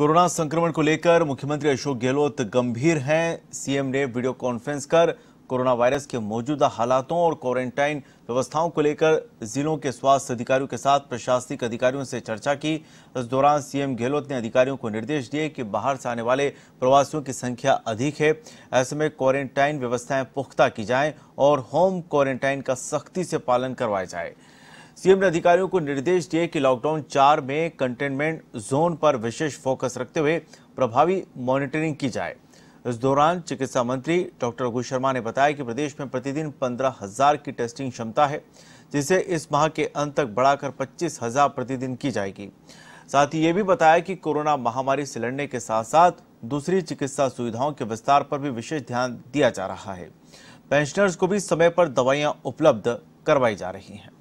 corona संक्रमण को लेकर मुख्यमंत्री अशोक गहलोत गंभीर हैं सीएम ने वीडियो कॉन्फ्रेंस कर कोरोना वायरस के मौजूदा हालातों और क्वारंटाइन व्यवस्थाओं को लेकर जिलों के स्वास्थ्य अधिकारियों के साथ प्रशासनिक अधिकारियों से चर्चा की इस दौरान सीएम गहलोत ने अधिकारियों को निर्देश दिए कि बाहर से आने वाले प्रवासियों की संख्या अधिक है ऐसे में क्वारंटाइन व्यवस्थाएं पुख्ता की जाएं और होम क्वारंटाइन का सख्ती से पालन करवाया जाए सीएम ने अधिकारियों को निर्देश दिए कि लॉकडाउन चार में कंटेनमेंट जोन पर विशेष फोकस रखते हुए प्रभावी मॉनिटरिंग की जाए इस दौरान चिकित्सा मंत्री डॉक्टर रघु शर्मा ने बताया कि प्रदेश में प्रतिदिन पंद्रह हजार की टेस्टिंग क्षमता है जिसे इस माह के अंत तक बढ़ाकर पच्चीस हजार प्रतिदिन की जाएगी साथ ही ये भी बताया कि कोरोना महामारी से लड़ने के साथ साथ दूसरी चिकित्सा सुविधाओं के विस्तार पर भी विशेष ध्यान दिया जा रहा है पेंशनर्स को भी समय पर दवाइयां उपलब्ध करवाई जा रही हैं